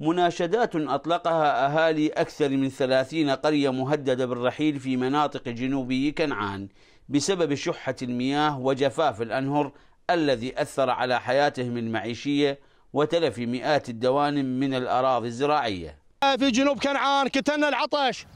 مناشدات أطلقها أهالي أكثر من ثلاثين قرية مهددة بالرحيل في مناطق جنوبي كنعان بسبب شحة المياه وجفاف الأنهر الذي أثر على حياتهم المعيشية وتلف مئات الدوانم من الأراضي الزراعية في جنوب كنعان كتلنا العطش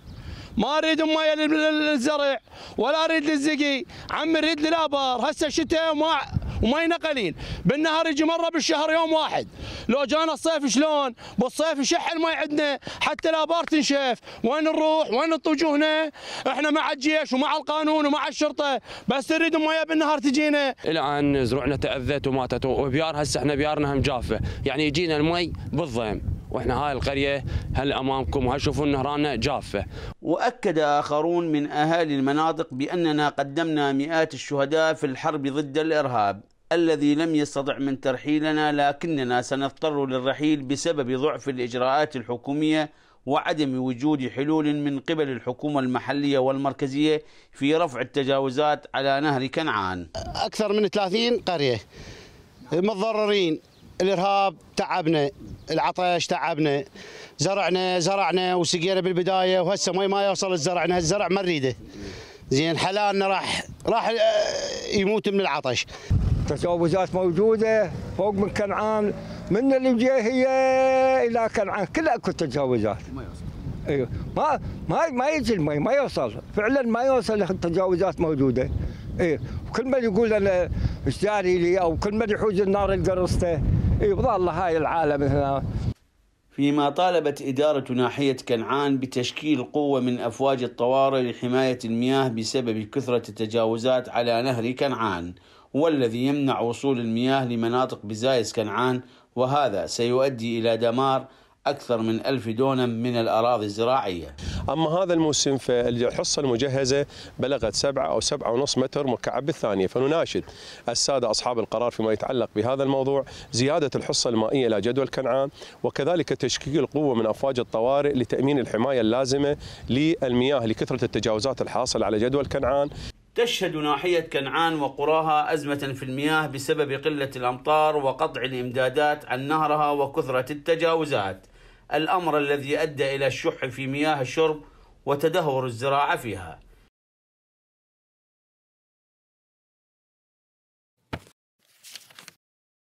ما اريد مية للزرع ولا اريد للزقي عم اريد للابار هسه شتاء وما وما ينقلين بالنهار يجي مره بالشهر يوم واحد لو جانا الصيف شلون بالصيف يشح الماء عندنا حتى الابار تنشف وين نروح وين نتوجهنا احنا مع الجيش ومع القانون ومع الشرطه بس نريد مويه بالنهار تجينا الى ان زروعنا تاذت وماتت وبيار هسه احنا بيارنا هم جافه يعني يجينا المي بالضيم واحنا هاي القريه هل امامكم وهشوفوا نهراننا جافه. واكد اخرون من اهالي المناطق باننا قدمنا مئات الشهداء في الحرب ضد الارهاب. الذي لم يستطع من ترحيلنا لكننا سنضطر للرحيل بسبب ضعف الاجراءات الحكوميه وعدم وجود حلول من قبل الحكومة المحلية والمركزية في رفع التجاوزات على نهر كنعان أكثر من 30 قرية متضررين الإرهاب تعبنا العطش تعبنا زرعنا زرعنا وسقينا بالبدايه وهسه مي ما يوصل الزرعنا الزرع ما نريده زين حلالنا راح راح آه، يموت من العطش تجاوزات موجوده فوق من كنعان من هي الى كنعان كلها اكو تجاوزات ما يوصل ايوه ما ما ما يجي المي ما يوصل فعلا ما يوصل التجاوزات موجوده ايوه كل من يقول انا ايش داري لي او كل من يحوز النار القرصته يبغى إيه، هاي العالم هنا فيما طالبت إدارة ناحية كنعان بتشكيل قوة من أفواج الطوارئ لحماية المياه بسبب كثرة التجاوزات على نهر كنعان والذي يمنع وصول المياه لمناطق بزايس كنعان وهذا سيؤدي إلى دمار أكثر من ألف دونم من الأراضي الزراعية اما هذا الموسم فالحصه المجهزه بلغت سبعه او سبعه ونص متر مكعب بالثانيه فنناشد الساده اصحاب القرار فيما يتعلق بهذا الموضوع زياده الحصه المائيه الى جدول كنعان وكذلك تشكيل قوه من افواج الطوارئ لتامين الحمايه اللازمه للمياه لكثره التجاوزات الحاصله على جدول كنعان تشهد ناحية كنعان وقراها أزمة في المياه بسبب قلة الأمطار وقطع الإمدادات عن نهرها وكثرة التجاوزات الأمر الذي أدى إلى الشح في مياه الشرب وتدهور الزراعة فيها